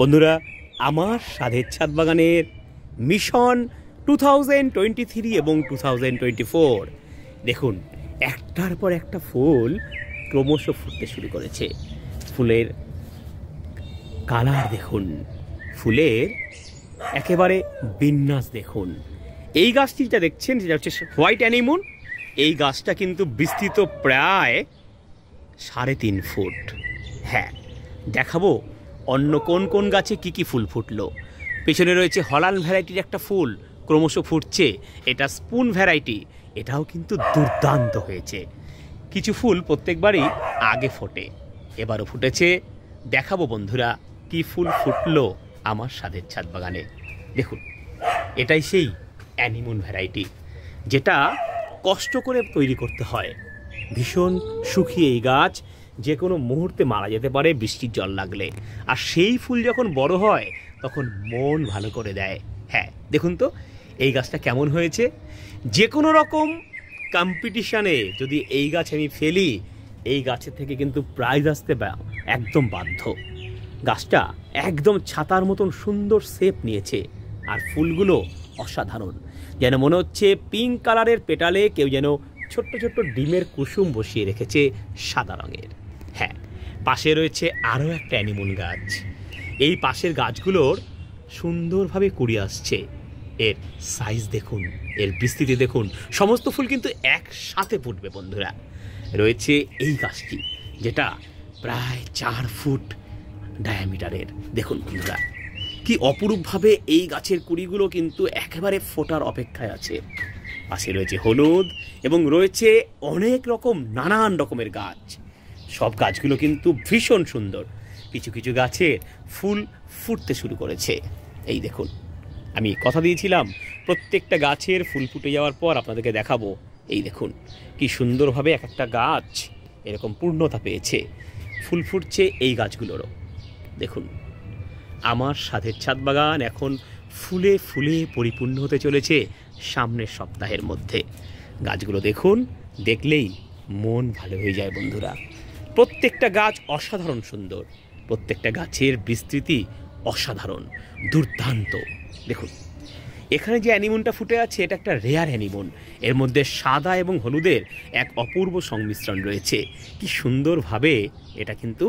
বন্ধুরা আমার সাধের ছাদ বাগানের mission two thousand twenty three এবং টু থাউজেন্ড টোয়েন্টি ফোর দেখুন একটার পর একটা ফুল ক্রমশ ফুটতে শুরু করেছে ফুলের কালার দেখুন ফুলের একেবারে বিন্যাস দেখুন এই গাছটি যেটা দেখছেন যেটা হচ্ছে হোয়াইট অ্যানিমুন এই গাছটা কিন্তু বিস্তৃত প্রায় সাড়ে তিন ফুট হ্যাঁ দেখাবো অন্য কোন কোন গাছে কি কি ফুল ফুটলো পেছনে রয়েছে হলাল ভ্যারাইটির একটা ফুল ক্রমশ ফুটছে এটা স্পুন ভ্যারাইটি এটাও কিন্তু দুর্দান্ত হয়েছে কিছু ফুল প্রত্যেকবারই আগে ফোটে এবারও ফুটেছে দেখাবো বন্ধুরা কি ফুল ফুটলো আমার স্বাদের ছাদ বাগানে দেখুন এটাই সেই অ্যানিমুন ভ্যারাইটি যেটা কষ্ট করে তৈরি করতে হয় ভীষণ সুখী এই গাছ যে কোনো মুহূর্তে মারা যেতে পারে বৃষ্টির জল লাগলে আর সেই ফুল যখন বড় হয় তখন মন ভালো করে দেয় হ্যাঁ দেখুন তো এই গাছটা কেমন হয়েছে যে কোনো রকম কম্পিটিশানে যদি এই গাছ আমি ফেলি এই গাছের থেকে কিন্তু প্রাইজ আসতে একদম বাধ্য গাছটা একদম ছাতার মতন সুন্দর শেপ নিয়েছে আর ফুলগুলো অসাধারণ যেন মনে হচ্ছে পিঙ্ক কালারের পেটালে কেউ যেন ছোট্ট ছোট্ট ডিমের কুসুম বসিয়ে রেখেছে সাদা রঙের পাশে রয়েছে আরও একটা অ্যানিমল গাছ এই পাশের গাছগুলোর সুন্দরভাবে কুড়ি আসছে এর সাইজ দেখুন এর বিস্তৃতি দেখুন সমস্ত ফুল কিন্তু একসাথে ফুটবে বন্ধুরা রয়েছে এই গাছটি যেটা প্রায় চার ফুট ডায়ামিটারের দেখুন বন্ধুরা কি অপরূপভাবে এই গাছের কুড়িগুলো কিন্তু একেবারে ফোটার অপেক্ষায় আছে পাশে রয়েছে হলুদ এবং রয়েছে অনেক রকম নানান রকমের গাছ সব গাছগুলো কিন্তু ভীষণ সুন্দর কিছু কিছু গাছে ফুল ফুটতে শুরু করেছে এই দেখুন আমি কথা দিয়েছিলাম প্রত্যেকটা গাছের ফুল ফুটে যাওয়ার পর আপনাদেরকে দেখাবো এই দেখুন কি সুন্দরভাবে এক একটা গাছ এরকম পূর্ণতা পেয়েছে ফুল ফুটছে এই গাছগুলোরও দেখুন আমার সাথের ছাদ বাগান এখন ফুলে ফুলে পরিপূর্ণ হতে চলেছে সামনের সপ্তাহের মধ্যে গাছগুলো দেখুন দেখলেই মন ভালো হয়ে যায় বন্ধুরা প্রত্যেকটা গাছ অসাধারণ সুন্দর প্রত্যেকটা গাছের বিস্তৃতি অসাধারণ দুর্দান্ত দেখুন এখানে যে অ্যানিমনটা ফুটে আছে এটা একটা রেয়ার অ্যানিমন এর মধ্যে সাদা এবং হলুদের এক অপূর্ব সংমিশ্রণ রয়েছে কি সুন্দরভাবে এটা কিন্তু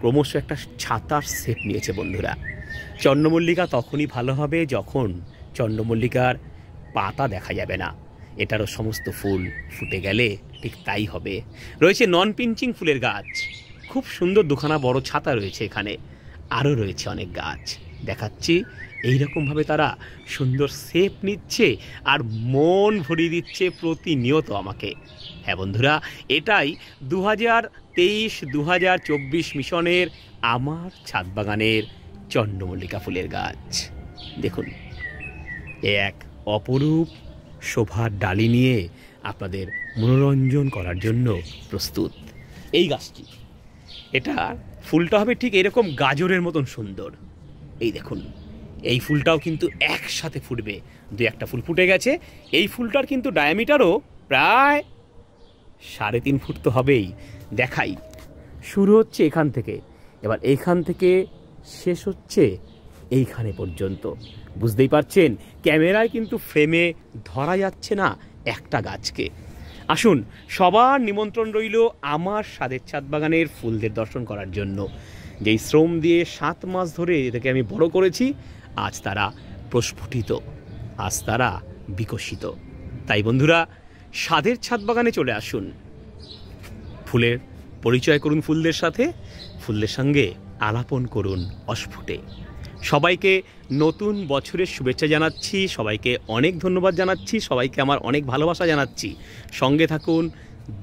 ক্রমশ একটা ছাতার সেপ নিয়েছে বন্ধুরা চন্দ্রমল্লিকা তখনই ভালো হবে যখন চন্দ্রমল্লিকার পাতা দেখা যাবে না এটারও সমস্ত ফুল ফুটে গেলে ঠিক তাই হবে রয়েছে নন পিঞ্চিং ফুলের গাছ খুব সুন্দর দুখানা বড় ছাতা রয়েছে এখানে আরও রয়েছে অনেক গাছ দেখাচ্ছি এইরকমভাবে তারা সুন্দর শেপ নিচ্ছে আর মন ভরিয়ে দিচ্ছে প্রতিনিয়ত আমাকে হ্যাঁ বন্ধুরা এটাই দু হাজার তেইশ দু হাজার চব্বিশ মিশনের আমার ছাদ বাগানের চন্দ্রমল্লিকা ফুলের গাছ দেখুন এক অপরূপ শোভার ডালি নিয়ে আপনাদের মনোরঞ্জন করার জন্য প্রস্তুত এই গাছটি এটা ফুলটা হবে ঠিক এরকম গাজরের মতন সুন্দর এই দেখুন এই ফুলটাও কিন্তু একসাথে ফুটবে দু একটা ফুল ফুটে গেছে এই ফুলটার কিন্তু ডায়ামিটারও প্রায় সাড়ে তিন ফুট তো হবেই দেখাই শুরু হচ্ছে এখান থেকে এবার এখান থেকে শেষ হচ্ছে এইখানে পর্যন্ত বুঝতেই পারছেন ক্যামেরায় কিন্তু ফ্রেমে ধরা যাচ্ছে না একটা গাছকে আসুন সবার নিমন্ত্রণ রইল আমার স্বাদের ছাদ বাগানের ফুলদের দর্শন করার জন্য যেই শ্রম দিয়ে সাত মাস ধরে এটাকে আমি বড় করেছি আজ তারা প্রস্ফুটিত আজ তারা বিকশিত তাই বন্ধুরা স্বাদের ছাদ বাগানে চলে আসুন ফুলের পরিচয় করুন ফুলদের সাথে ফুলদের সঙ্গে আলাপন করুন অস্ফুটে সবাইকে নতুন বছরের শুভেচ্ছা জানাচ্ছি সবাইকে অনেক ধন্যবাদ জানাচ্ছি সবাইকে আমার অনেক ভালোবাসা জানাচ্ছি সঙ্গে থাকুন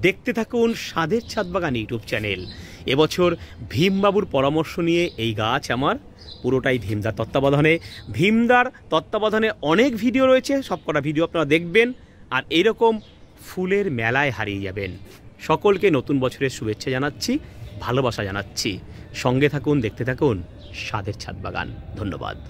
দেখতে থাকুন স্বাদের ছাদ বাগান ইউটিউব চ্যানেল এবছর ভীমবাবুর পরামর্শ নিয়ে এই গাছ আমার পুরোটাই ভীমদার তত্ত্বাবধানে ভীমদার তত্ত্বাবধানে অনেক ভিডিও রয়েছে সবকটা ভিডিও আপনারা দেখবেন আর এইরকম ফুলের মেলায় হারিয়ে যাবেন সকলকে নতুন বছরের শুভেচ্ছা জানাচ্ছি ভালোবাসা জানাচ্ছি সঙ্গে থাকুন দেখতে থাকুন স্বাদের ছাদ বাগান ধন্যবাদ